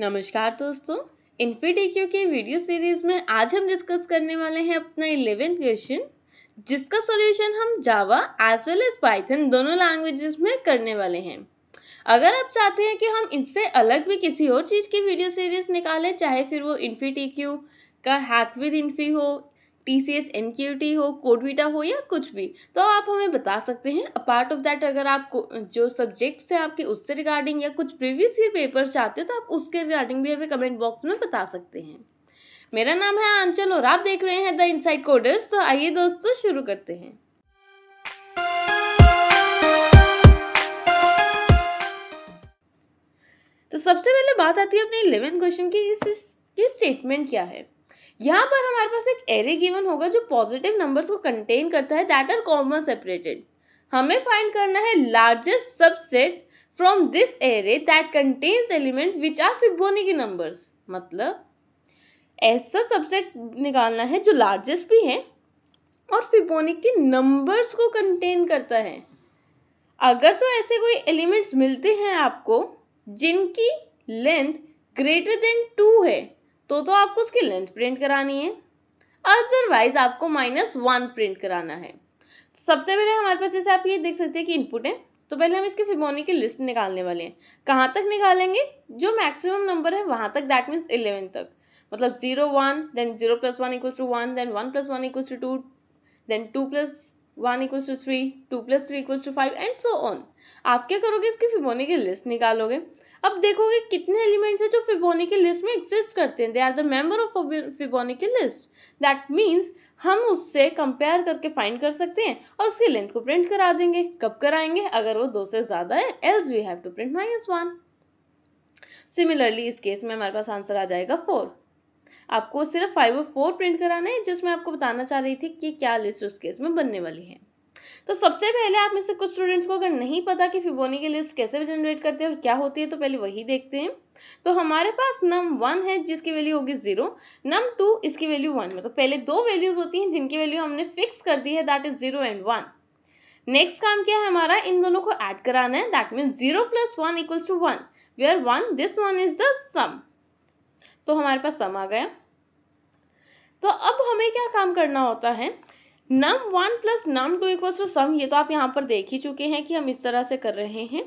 नमस्कार दोस्तों इन्फीडीक्यू के वीडियो सीरीज में आज हम डिस्कस करने वाले हैं अपना इलेवेंथ क्वेश्चन जिसका सॉल्यूशन हम Java as well as Python दोनों लैंग्वेजेस में करने वाले हैं अगर आप चाहते हैं कि हम इनसे अलग भी किसी और चीज़ की वीडियो सीरीज निकालें चाहे फिर वो इन्फीटीक्यू का हैक विद इन्फी हो T C S N Q T हो कोडविटा हो या कुछ भी तो आप हमें बता सकते हैं अपार्ट ऑफ दैट अगर आप जो सब्जेक्ट्स हैं आपके उससे रिगार्डिंग या कुछ प्रीवियस ईयर पेपर चाहते हो तो आप उसके रिगार्डिंग भी हमें कमेंट बॉक्स में बता सकते हैं मेरा नाम है आंचल और आप देख रहे हैं द इनसाइड कोडर्स तो आइए दोस्तों शुरू करते हैं तो सबसे पहले बात आती है अपने इलेवेंथ क्वेश्चन की इस स्टेटमेंट क्या है यहाँ पर हमारे पास एक एरे गिवन होगा जो पॉजिटिव नंबर्स को कंटेन करता है दैट आर कॉमन सेपरेटेड हमें फाइंड करना है largest subset from this array that contains element which are Fibonacci के नंबर्स मतलब ऐसा सबसेट निकालना है जो लार्जेस्ट भी है और फिबोनी के नंबर्स को कंटेन करता है अगर तो ऐसे कोई एलिमेंट्स मिलते हैं आपको जिनकी लेंथ ग्रेटर देन टू है तो तो आपको उसकी लेंथ प्रिंट करानी है अदरवाइज आपको माइनस वन प्रिंट कराना है सबसे पहले हमारे पास जैसे आप ये देख सकते हैं कि इनपुट है तो पहले हम इसके फिबोनी की लिस्ट निकालने वाले हैं कहाँ तक निकालेंगे जो मैक्सिमम नंबर है वहाँ तक दैट मीन्स इलेवन तक मतलब zero one then zero plus one equals to one then one plus one equals to two then two plus one equals to three two plus three equals to five and so on आप क्या करोगे इसकी फिबोनी की list निकालोगे अब देखोगे कितने elements हैं जो फिबोनी लिस्ट में एग्जिस्ट करते हैं they are the member of Fibonacci list that means हम उससे कंपेयर करके फाइंड कर सकते हैं और उसकी लेंथ को प्रिंट करा देंगे कब कराएंगे अगर वो दो से ज्यादा है else we have to print minus one similarly इस केस में हमारे पास आंसर आ जाएगा फोर आपको सिर्फ फाइव और फोर प्रिंट कराना है जिसमें आपको बताना चाह रही थी कि क्या लिस्ट उस केस में बनने वाली है तो सबसे पहले आप में से कुछ स्टूडेंट्स को अगर नहीं पता कि फिबोनी की लिस्ट कैसे जनरेट करते हैं और क्या होती है तो पहले वही देखते हैं तो हमारे पास नम वन है जिसकी वैल्यू होगी जीरो नम टू इसकी वैल्यू वन में तो पहले दो वैल्यूज होती हैं जिनकी वैल्यू हमने फिक्स कर दी है that is zero and one next काम क्या है हमारा इन दोनों को एड कराना है that mean zero plus one equals to one where one this one is the sum तो हमारे पास सम आ गया तो अब हमें क्या काम करना होता है num one plus num two equals to sum ये तो आप यहाँ पर देख ही चुके हैं कि हम इस तरह से कर रहे हैं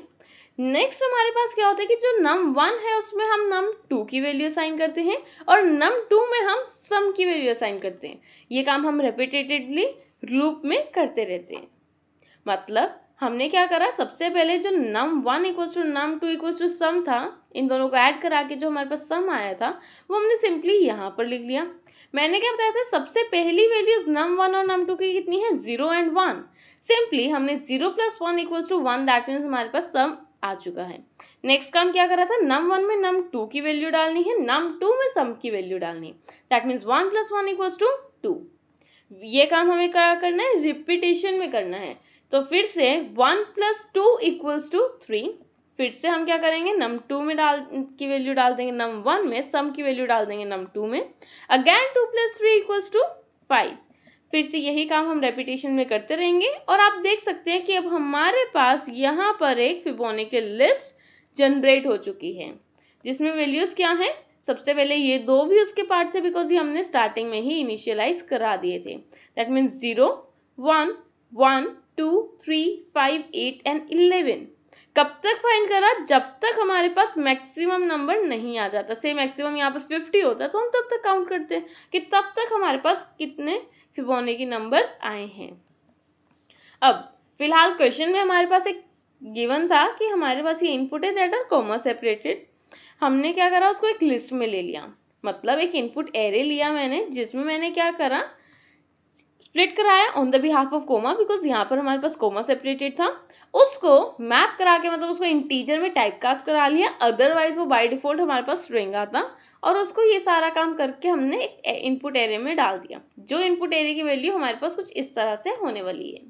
नेक्स्ट हमारे पास क्या होता है कि जो नम वन है उसमें हम नम टू की वैल्यू साइन करते हैं और नम टू में हम सम की वैल्यू साइन करते हैं ये काम हम रिपीटेटिवली रूप में करते रहते हैं मतलब हमने क्या करा सबसे पहले जो num one equals to num two equals to sum था इन दोनों को ऐड करा के जो हमारे पास सम आया था वो हमने सिंपली यहाँ पर लिख लिया मैंने क्या बताया था सबसे पहली वैल्यूज नम वन और नम टू की कितनी है जीरो एंड वन सिंपली हमने zero plus one equal to one that mean हमारे पास सम आ चुका है नेक्स्ट काम क्या करा था नम वन में नम टू की वैल्यू डालनी है नम टू में सम की वैल्यू डालनी है that means one plus one equal to two ये काम हमें क्या करना है रिपीटेशन में करना है तो फिर से one plus two equals to three फिर से हम क्या करेंगे नम टू में डाल की वैल्यू डाल देंगे नम वन में सम की वैल्यू डाल देंगे नम टू में again two plus three equals to five फिर से यही काम हम रेपिटेशन में करते रहेंगे और आप देख सकते हैं कि अब हमारे पास यहाँ पर एक फिबोने लिस्ट जनरेट हो चुकी है जिसमें वैल्यूज क्या है सबसे पहले ये दो भी उसके पार्ट थे बिकॉज ये हमने स्टार्टिंग में ही इनिशियलाइज करा दिए थे that means zero one one two three five eight and eleven कब तक फाइंड करा जब तक हमारे पास मैक्सिमम नंबर नहीं आ जाता से मैक्सिमम यहाँ पर फिफ्टी होता है तो हम तब तक काउंट करते हैं कि तब तक हमारे पास कितने फिबोने के नंबर्स आए हैं अब फिलहाल क्वेश्चन में हमारे पास एक गिवन था कि हमारे पास ये इनपुट है दैट आर कॉमा सेपरेटेड हमने क्या करा उसको एक लिस्ट में ले लिया मतलब एक इनपुट एरे लिया मैंने जिसमें मैंने क्या करा स्प्लिट कराया on the behalf of comma because यहाँ पर हमारे पास कोमा सेपरेटेड था उसको मैप करा के मतलब उसको इंटीजर में टाइप कास्ट करा लिया अदरवाइज वो बाय डिफॉल्ट हमारे पास स्ट्रिंग आता और उसको ये सारा काम करके हमने इनपुट एरे में डाल दिया जो इनपुट एरे की वैल्यू हमारे पास कुछ इस तरह से होने वाली है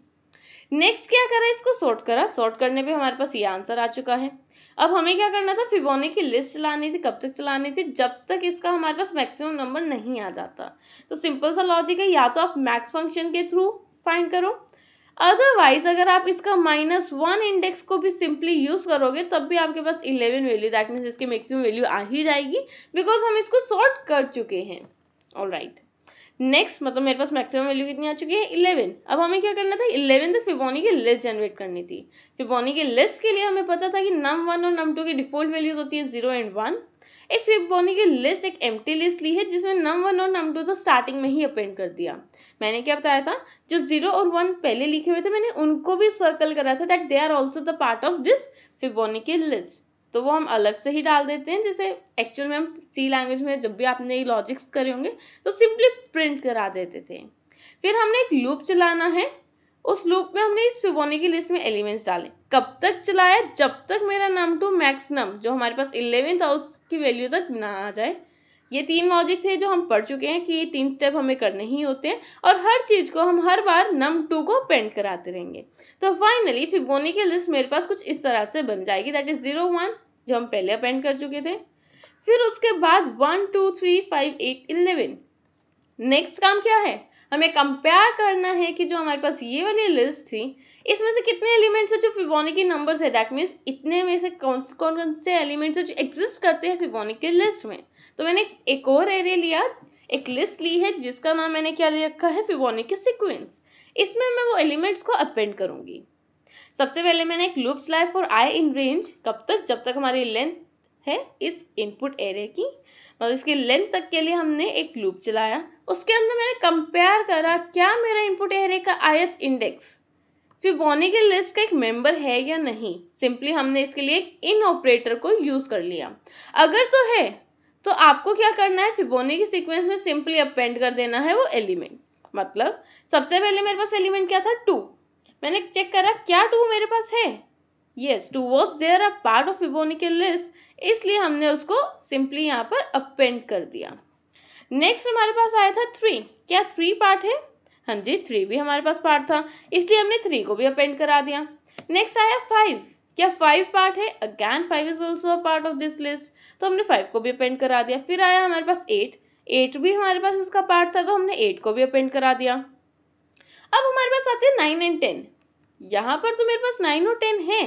नेक्स्ट क्या करा इसको सॉर्ट करा सॉर्ट करने पे हमारे पास ये आंसर आ चुका है अब हमें क्या करना था फिबोनी की लिस्ट चलानी थी कब तक चलानी थी जब तक इसका हमारे पास मैक्सिमम नंबर नहीं आ जाता तो सिंपल सा लॉजिक है या तो आप मैक्स फंक्शन के थ्रू फाइंड करो अदरवाइज अगर आप इसका माइनस वन इंडेक्स को भी सिंपली यूज करोगे तब भी आपके पास इलेवन वैल्यू दैट मीन्स इसकी मैक्सिमम वैल्यू आ ही जाएगी बिकॉज हम इसको सॉर्ट कर चुके हैं ऑल राइट नेक्स्ट मतलब मेरे पास मैक्सिमम वैल्यू कितनी आ चुकी है इलेवन अब हमें क्या करना था इलेवन तक फिबोनी की लिस्ट जनरेट करनी थी फिबोनी की लिस्ट के लिए हमें पता था कि नम वन और नम टू की डिफॉल्ट वैल्यूज होती है जीरो एंड वन एक फिबोनी की लिस्ट एक एम लिस्ट ली है जिसमें नम वन और नम टू तो स्टार्टिंग में ही अपेंड कर दिया मैंने क्या बताया था जो जीरो और वन पहले लिखे हुए थे मैंने उनको भी सर्कल करा था that they are also the part of this fibonacci की लिस्ट तो वो हम अलग से ही डाल देते हैं जैसे एक्चुअल में हम सी लैंग्वेज में जब भी आपने लॉजिक्स करे होंगे तो सिंपली प्रिंट करा देते थे फिर हमने एक लूप चलाना है उस लूप में हमने इस फिबोनी की लिस्ट में एलिमेंट्स डाले कब तक चलाया जब तक मेरा नम टू मैक्स नम जो हमारे पास इलेवेंथ हाउस उसकी वैल्यू तक ना आ जाए ये तीन लॉजिक थे जो हम पढ़ चुके हैं कि ये तीन स्टेप हमें करने ही होते हैं और हर चीज को हम हर बार नम टू को पेंट कराते रहेंगे तो फाइनली फिबोनी की लिस्ट मेरे पास कुछ इस तरह से बन जाएगी दैट इज जीरो वन जो हम पहले पेंट कर चुके थे फिर उसके बाद one two three five eight eleven next काम क्या है हमें कंपेयर करना है कि जो हमारे पास ये वाली लिस्ट थी इसमें से कितने एलिमेंट्स है जो फिबोनी के नंबर्स है दैट मीन्स इतने में से कौन कौन कौन से एलिमेंट्स है जो एग्जिस्ट करते हैं फिबोनी के लिस्ट में तो मैंने एक और एरे लिया एक लिस्ट ली है जिसका नाम मैंने क्या ले रखा है फिवोनिक सिक्वेंस इसमें मैं वो एलिमेंट्स को अपेंड करूंगी सबसे पहले मैंने एक लूप्स लाइफ और आई इन रेंज कब तक जब तक हमारी लेंथ है इस इनपुट एरे की मतलब इसके लेंथ तक के लिए हमने एक लूप चलाया उसके अंदर मैंने कंपेयर करा क्या मेरा इनपुट एरे का आयत इंडेक्स फिबोनी लिस्ट का एक मेंबर है या नहीं सिंपली हमने इसके लिए एक इन ऑपरेटर को यूज कर लिया अगर तो है तो आपको क्या करना है फिबोनी की सीक्वेंस में सिंपली अपेंड कर देना है वो एलिमेंट मतलब सबसे पहले मेरे पास एलिमेंट क्या था टू मैंने चेक करा क्या टू मेरे पास है yes two was there a part of fibonacci की लिस्ट इसलिए हमने उसको सिंपली यहाँ पर अपेंड कर दिया नेक्स्ट हमारे पास आया था थ्री क्या थ्री पार्ट है हाँ जी थ्री भी हमारे पास पार्ट था इसलिए हमने थ्री को भी अपेंड करा दिया नेक्स्ट आया फाइव क्या फाइव पार्ट है again five is also part of this list तो हमने फाइव को भी अपेंड करा दिया फिर आया हमारे पास एट एट भी हमारे पास इसका पार्ट था तो हमने एट को भी अपेंड करा दिया अब हमारे पास आते हैं नाइन एंड टेन यहाँ पर तो मेरे पास नाइन और टेन है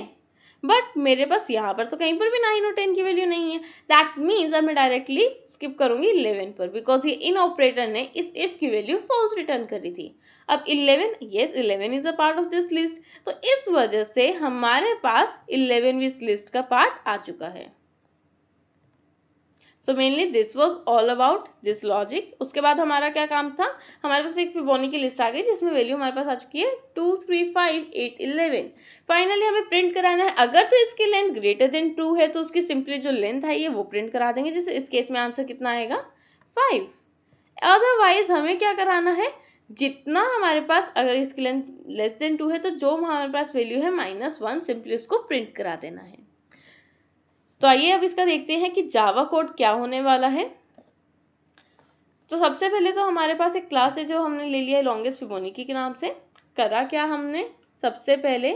बट मेरे पास यहाँ पर तो कहीं पर भी नाइन और टेन की वैल्यू नहीं है दैट मीन्स अब मैं डायरेक्टली स्किप करूंगी इलेवन पर बिकॉज ये इन ऑपरेटर ने इस इफ की वैल्यू फॉल्स रिटर्न करी थी अब eleven yes eleven is a part of this list तो इस वजह से हमारे पास इलेवन भी इस लिस्ट का पार्ट आ चुका है so mainly this was all about this logic उसके बाद हमारा क्या काम था हमारे पास एक फिबोनी की लिस्ट आ गई जिसमें वैल्यू हमारे पास आ चुकी है two three five eight eleven finally हमें प्रिंट कराना है अगर तो इसकी लेंथ ग्रेटर देन टू है तो उसकी सिंपली जो लेंथ आई है वो प्रिंट करा देंगे जैसे इस केस में आंसर कितना आएगा फाइव अदरवाइज हमें क्या कराना है जितना हमारे पास अगर इसकी लेंथ लेस देन टू है तो जो हमारे पास वैल्यू है माइनस वन सिंपली उसको प्रिंट करा देना है तो आइए अब इसका देखते हैं कि जावा कोड क्या होने वाला है तो सबसे पहले तो हमारे पास एक क्लास है जो हमने ले लिया है लॉन्गेस्ट फिबोनिकी के नाम से करा क्या हमने सबसे पहले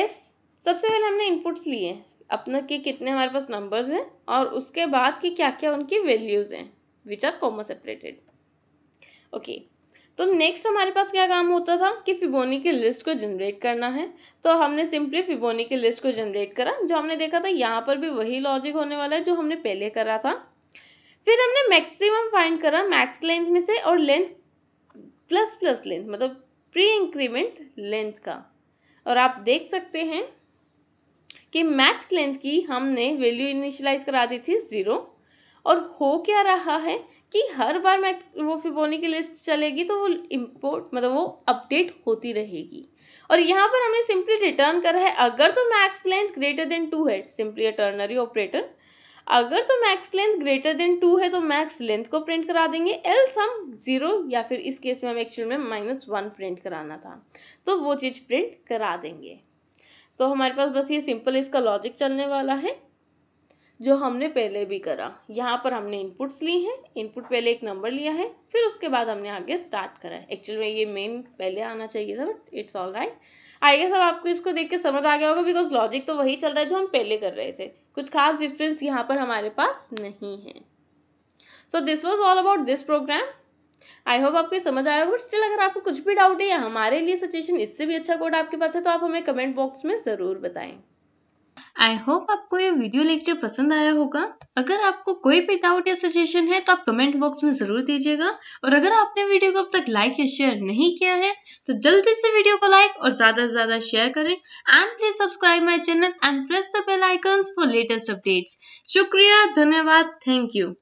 एस सबसे पहले हमने इनपुट्स लिए अपने के कितने हमारे पास नंबर्स हैं और उसके बाद की क्या क्या उनकी वैल्यूज हैं which are common separated okay तो नेक्स्ट हमारे पास क्या काम होता था कि फिबोनी की लिस्ट को जनरेट करना है तो हमने सिंपली फिबोनी की लिस्ट को जनरेट करा जो हमने देखा था यहाँ पर भी वही लॉजिक होने वाला है जो हमने पहले करा था फिर हमने मैक्सिमम फाइंड करा मैक्स लेंथ में से और लेंथ प्लस प्लस लेंथ मतलब प्री इंक्रीमेंट लेंथ का और आप देख सकते हैं कि मैक्स लेंथ की हमने वैल्यू इनिशियलाइज करा दी थी ज़ीरो और हो क्या रहा है कि हर बार मैं वो फिबोनी की लिस्ट चलेगी तो वो इम्पोर्ट मतलब वो अपडेट होती रहेगी और यहाँ पर हमने सिंपली रिटर्न करा है अगर तो max length greater than two है सिंपली अटर्नरी ऑपरेटर अगर तो max length greater than two है तो मैक्स लेंथ को प्रिंट करा देंगे एल्स हम जीरो या फिर इस केस में हम एक्चुअल में माइनस वन प्रिंट कराना था तो वो चीज़ प्रिंट करा देंगे तो हमारे पास बस ये सिंपल इसका लॉजिक चलने वाला है जो हमने पहले भी करा यहाँ पर हमने इनपुट्स ली हैं इनपुट पहले एक नंबर लिया है फिर उसके बाद हमने आगे स्टार्ट करा है एक्चुअल में ये मेन पहले आना चाहिए था but it's all right I guess अब आपको इसको देख के समझ आ गया होगा बिकॉज लॉजिक तो वही चल रहा है जो हम पहले कर रहे थे कुछ खास डिफरेंस यहाँ पर हमारे पास नहीं है so this was all about this program I hope आपको समझ आया होगा बट स्टिल अगर आपको कुछ भी डाउट है या हमारे लिए सजेशन इससे भी अच्छा कोड आपके पास है तो आप हमें कमेंट बॉक्स में ज़रूर बताएं आई होप आपको ये वीडियो लेक्चर पसंद आया होगा अगर आपको कोई भी डाउट या सजेशन है तो आप कमेंट बॉक्स में जरूर दीजिएगा और अगर आपने वीडियो को अब तक लाइक या शेयर नहीं किया है तो जल्दी से वीडियो को लाइक और ज्यादा से ज्यादा शेयर करें and please subscribe my channel and press the bell icon for latest updates शुक्रिया धन्यवाद थैंक यू